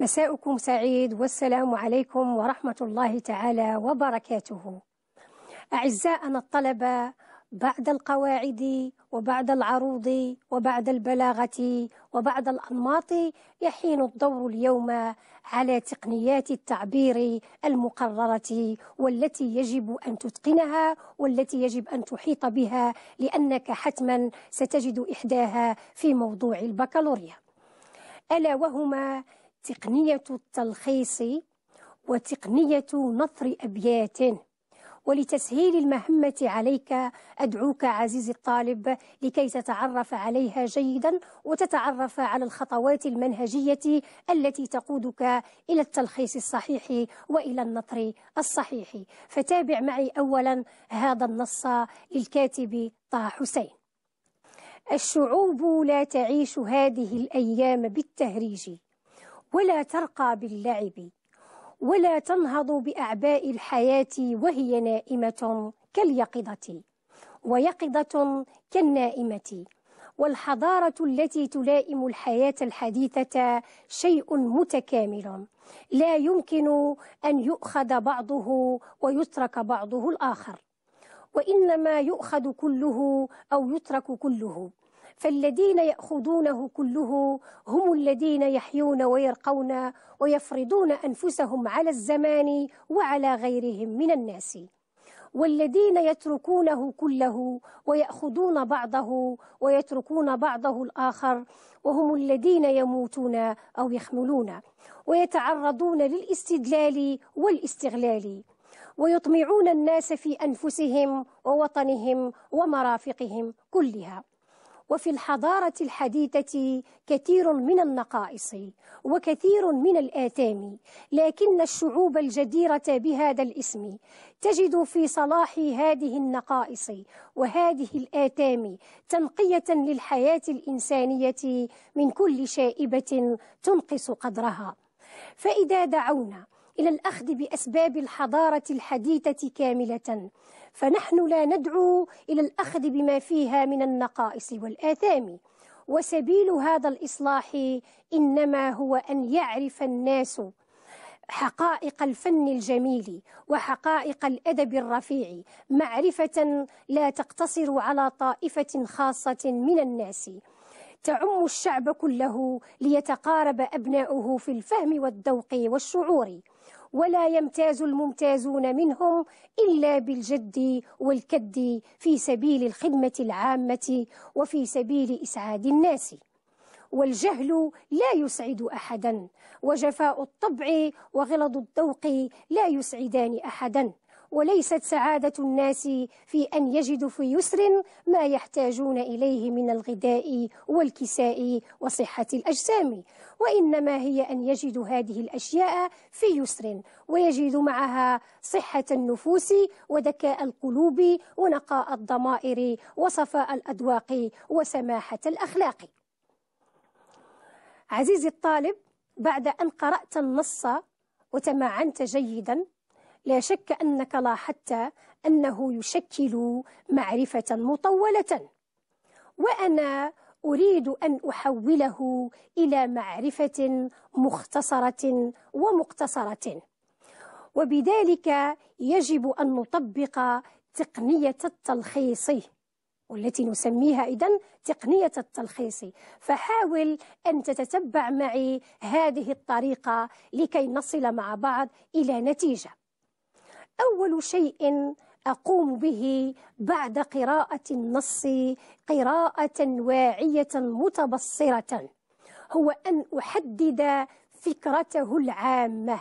مساؤكم سعيد والسلام عليكم ورحمة الله تعالى وبركاته. أعزائنا الطلبة بعد القواعد وبعد العروض وبعد البلاغة وبعد الأنماط يحين الدور اليوم على تقنيات التعبير المقررة والتي يجب أن تتقنها والتي يجب أن تحيط بها لأنك حتما ستجد إحداها في موضوع البكالوريا ألا وهما تقنية التلخيص وتقنية نثر أبيات ولتسهيل المهمة عليك أدعوك عزيزي الطالب لكي تتعرف عليها جيدا وتتعرف على الخطوات المنهجية التي تقودك إلى التلخيص الصحيح وإلى النطر الصحيح فتابع معي أولا هذا النص للكاتب طه حسين الشعوب لا تعيش هذه الأيام بالتهريج ولا ترقى باللعب ولا تنهض بأعباء الحياة وهي نائمة كاليقظة ويقظة كالنائمة والحضارة التي تلائم الحياة الحديثة شيء متكامل لا يمكن أن يؤخذ بعضه ويترك بعضه الآخر وإنما يؤخذ كله أو يترك كله فالذين يأخذونه كله هم الذين يحيون ويرقون ويفرضون أنفسهم على الزمان وعلى غيرهم من الناس والذين يتركونه كله ويأخذون بعضه ويتركون بعضه الآخر وهم الذين يموتون أو يخملون ويتعرضون للاستدلال والاستغلال ويطمعون الناس في أنفسهم ووطنهم ومرافقهم كلها وفي الحضارة الحديثة كثير من النقائص وكثير من الآثام لكن الشعوب الجديرة بهذا الاسم تجد في صلاح هذه النقائص وهذه الآثام تنقية للحياة الإنسانية من كل شائبة تنقص قدرها فإذا دعونا إلى الأخذ بأسباب الحضارة الحديثة كاملة فنحن لا ندعو إلى الأخذ بما فيها من النقائص والآثام وسبيل هذا الإصلاح إنما هو أن يعرف الناس حقائق الفن الجميل وحقائق الادب الرفيع معرفه لا تقتصر على طائفه خاصه من الناس تعم الشعب كله ليتقارب ابناؤه في الفهم والذوق والشعور ولا يمتاز الممتازون منهم إلا بالجد والكد في سبيل الخدمة العامة وفي سبيل إسعاد الناس والجهل لا يسعد أحدا وجفاء الطبع وغلظ الذوق لا يسعدان أحدا وليست سعادة الناس في أن يجدوا في يسر ما يحتاجون إليه من الغذاء والكساء وصحة الأجسام وإنما هي أن يجدوا هذه الأشياء في يسر ويجدوا معها صحة النفوس وذكاء القلوب ونقاء الضمائر وصفاء الأذواق وسماحة الأخلاق عزيزي الطالب بعد أن قرأت النص وتمعنت جيدا لا شك أنك لاحظت أنه يشكل معرفة مطولة وأنا أريد أن أحوله إلى معرفة مختصرة ومقتصرة وبذلك يجب أن نطبق تقنية التلخيص والتي نسميها إذن تقنية التلخيص فحاول أن تتتبع معي هذه الطريقة لكي نصل مع بعض إلى نتيجة أول شيء أقوم به بعد قراءة النص قراءة واعية متبصرة هو أن أحدد فكرته العامة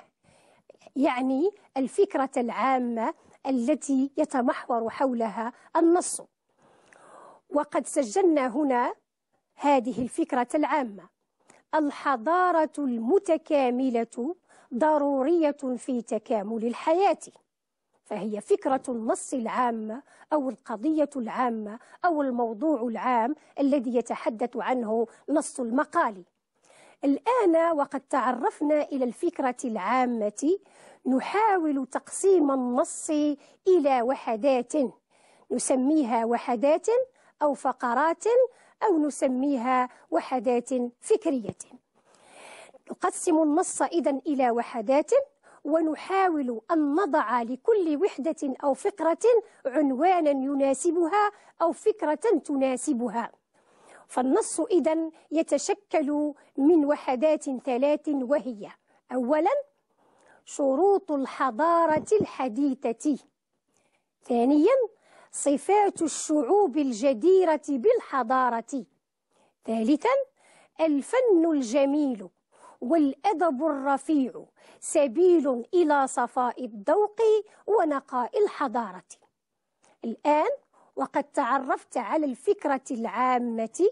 يعني الفكرة العامة التي يتمحور حولها النص وقد سجلنا هنا هذه الفكرة العامة الحضارة المتكاملة ضرورية في تكامل الحياة فهي فكرة النص العامة أو القضية العامة أو الموضوع العام الذي يتحدث عنه نص المقال الآن وقد تعرفنا إلى الفكرة العامة نحاول تقسيم النص إلى وحدات نسميها وحدات أو فقرات أو نسميها وحدات فكرية نقسم النص إذا إلى وحدات ونحاول أن نضع لكل وحدة أو فقرة عنوانا يناسبها أو فكرة تناسبها فالنص إذا يتشكل من وحدات ثلاث وهي أولا شروط الحضارة الحديثة ثانيا صفات الشعوب الجديرة بالحضارة ثالثا الفن الجميل والأدب الرفيع سبيل إلى صفاء الذوق ونقاء الحضارة الآن وقد تعرفت على الفكرة العامة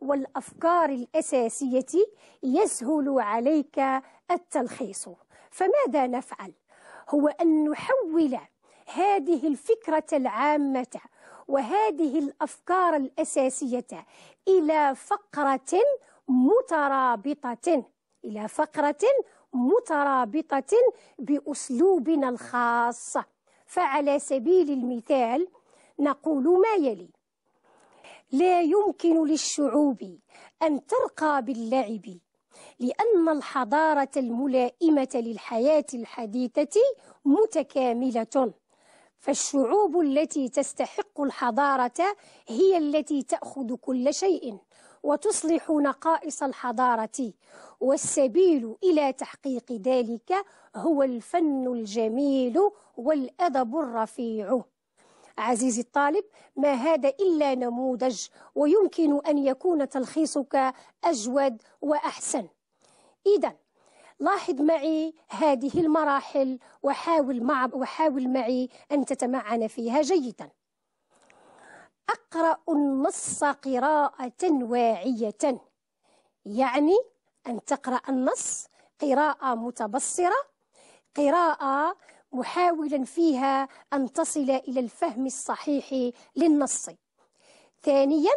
والأفكار الأساسية يسهل عليك التلخيص فماذا نفعل؟ هو أن نحول هذه الفكرة العامة وهذه الأفكار الأساسية إلى فقرة مترابطة إلى فقرة مترابطة بأسلوبنا الخاص فعلى سبيل المثال نقول ما يلي لا يمكن للشعوب أن ترقى باللعب لأن الحضارة الملائمة للحياة الحديثة متكاملة فالشعوب التي تستحق الحضارة هي التي تأخذ كل شيء وتصلح نقائص الحضارة والسبيل إلى تحقيق ذلك هو الفن الجميل والأدب الرفيع عزيزي الطالب ما هذا إلا نموذج ويمكن أن يكون تلخيصك أجود وأحسن إذا لاحظ معي هذه المراحل وحاول, مع وحاول معي أن تتمعن فيها جيداً أقرأ النص قراءة واعية يعني أن تقرأ النص قراءة متبصرة قراءة محاولا فيها أن تصل إلى الفهم الصحيح للنص ثانيا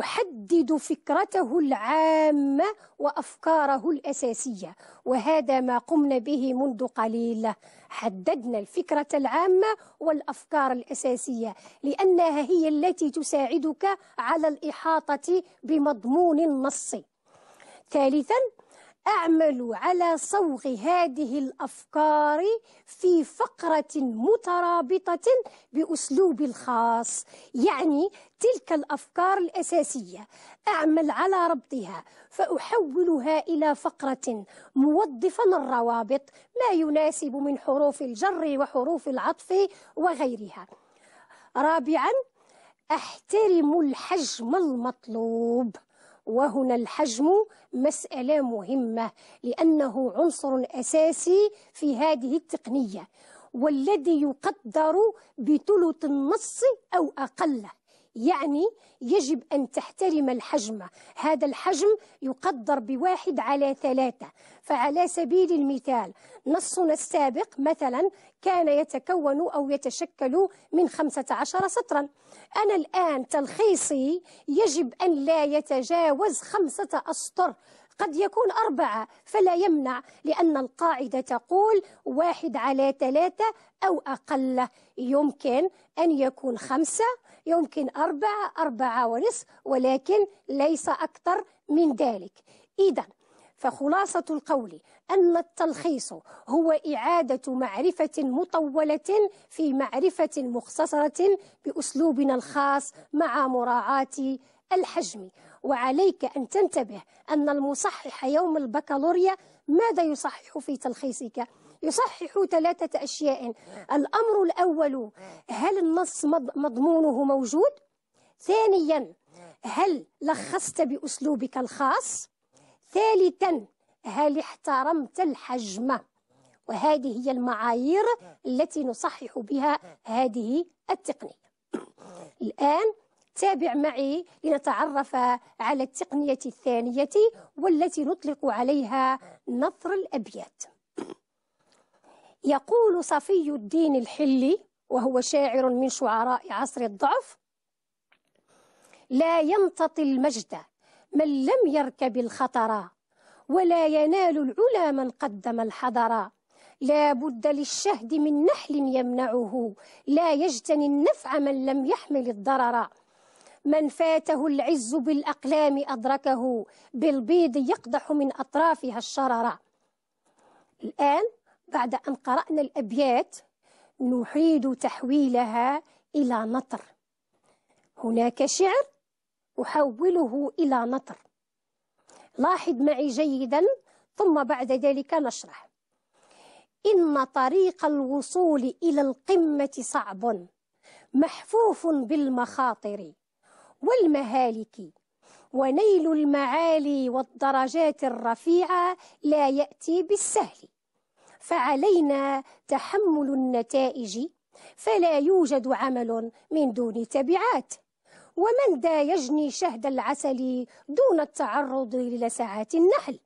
أحدد فكرته العامة وأفكاره الأساسية وهذا ما قمنا به منذ قليل حددنا الفكرة العامة والأفكار الأساسية لأنها هي التي تساعدك على الإحاطة بمضمون النص ثالثا أعمل على صوغ هذه الأفكار في فقرة مترابطة بأسلوبي الخاص يعني تلك الأفكار الأساسية أعمل على ربطها فأحولها إلى فقرة موظفا الروابط ما يناسب من حروف الجر وحروف العطف وغيرها رابعا أحترم الحجم المطلوب وهنا الحجم مسألة مهمة لأنه عنصر أساسي في هذه التقنية والذي يقدر بثلث النص أو أقله يعني يجب أن تحترم الحجم هذا الحجم يقدر بواحد على ثلاثة فعلى سبيل المثال نصنا السابق مثلا كان يتكون أو يتشكل من 15 سطرا أنا الآن تلخيصي يجب أن لا يتجاوز خمسة أسطر قد يكون أربعة فلا يمنع لأن القاعدة تقول واحد على ثلاثة أو أقل يمكن أن يكون خمسة يمكن أربعة أربعة ونصف ولكن ليس أكثر من ذلك إذا فخلاصة القول أن التلخيص هو إعادة معرفة مطولة في معرفة مختصرة بأسلوبنا الخاص مع مراعاة الحجم وعليك أن تنتبه أن المصحح يوم البكالوريا ماذا يصحح في تلخيصك؟ يصححوا ثلاثة أشياء الأمر الأول هل النص مضمونه موجود؟ ثانيا هل لخصت بأسلوبك الخاص؟ ثالثا هل احترمت الحجم؟ وهذه هي المعايير التي نصحح بها هذه التقنية الآن تابع معي لنتعرف على التقنية الثانية والتي نطلق عليها نثر الأبيات يقول صفي الدين الحلي وهو شاعر من شعراء عصر الضعف لا يمتطي المجد من لم يركب الخطرا ولا ينال العلا من قدم الحضرا لا بد للشهد من نحل يمنعه لا يجتني النفع من لم يحمل الضرر من فاته العز بالأقلام أدركه بالبيض يقدح من أطرافها الشرر الآن بعد أن قرأنا الأبيات نعيد تحويلها إلى نطر هناك شعر أحوله إلى نطر لاحظ معي جيدا ثم بعد ذلك نشرح إن طريق الوصول إلى القمة صعب محفوف بالمخاطر والمهالك ونيل المعالي والدرجات الرفيعة لا يأتي بالسهل فعلينا تحمل النتائج فلا يوجد عمل من دون تبعات ومن ذا يجني شهد العسل دون التعرض للسعات النحل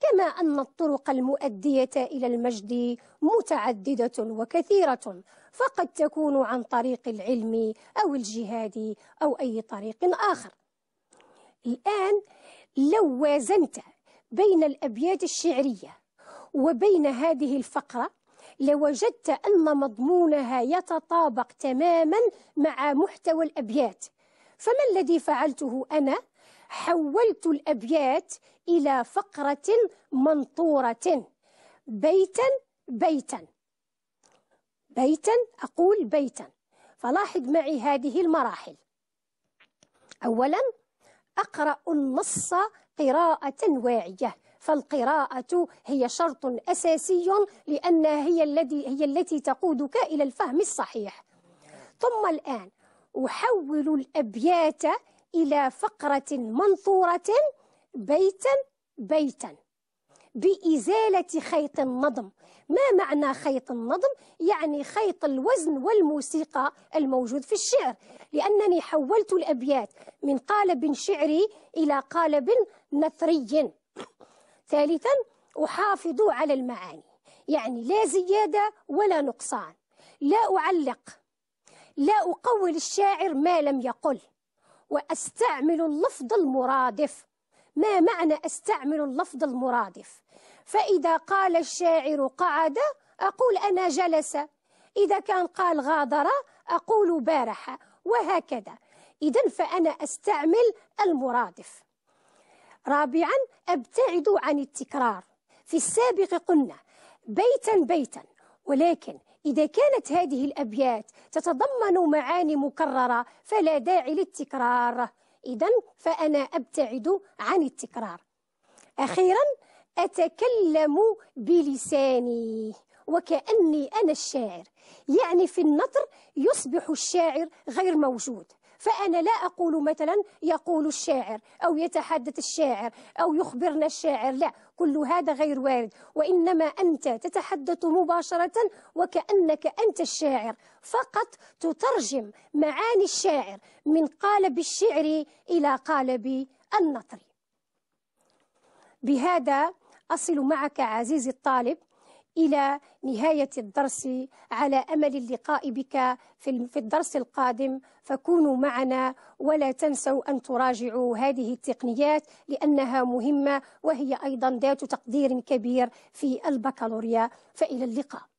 كما أن الطرق المؤدية إلى المجد متعددة وكثيرة فقد تكون عن طريق العلم أو الجهاد أو أي طريق آخر الآن لو وازنت بين الأبيات الشعرية وبين هذه الفقرة لوجدت أن مضمونها يتطابق تماما مع محتوى الأبيات فما الذي فعلته أنا؟ حولت الأبيات إلى فقرة منطورة بيتا بيتا بيتا أقول بيتا فلاحظ معي هذه المراحل أولا أقرأ النص قراءة واعية فالقراءة هي شرط أساسي لأنها هي, الذي هي التي تقودك إلى الفهم الصحيح ثم الآن أحول الأبيات إلى فقرة منثورة بيتا بيتا بإزالة خيط النظم ما معنى خيط النظم؟ يعني خيط الوزن والموسيقى الموجود في الشعر لأنني حولت الأبيات من قالب شعري إلى قالب نثري ثالثا أحافظ على المعاني يعني لا زيادة ولا نقصان لا أعلق لا أقول الشاعر ما لم يقل وأستعمل اللفظ المرادف ما معنى أستعمل اللفظ المرادف فإذا قال الشاعر قعد أقول أنا جلس إذا كان قال غادر أقول بارح وهكذا إذا فأنا أستعمل المرادف رابعا ابتعدوا عن التكرار في السابق قلنا بيتا بيتا ولكن إذا كانت هذه الأبيات تتضمن معاني مكررة فلا داعي للتكرار إذا فأنا أبتعد عن التكرار أخيرا أتكلم بلساني وكأني أنا الشاعر يعني في النطر يصبح الشاعر غير موجود فأنا لا أقول مثلا يقول الشاعر أو يتحدث الشاعر أو يخبرنا الشاعر لا كل هذا غير وارد وإنما أنت تتحدث مباشرة وكأنك أنت الشاعر فقط تترجم معاني الشاعر من قالب الشعر إلى قالب النطر بهذا أصل معك عزيزي الطالب إلى نهاية الدرس على أمل اللقاء بك في الدرس القادم فكونوا معنا ولا تنسوا أن تراجعوا هذه التقنيات لأنها مهمة وهي أيضا ذات تقدير كبير في البكالوريا فإلى اللقاء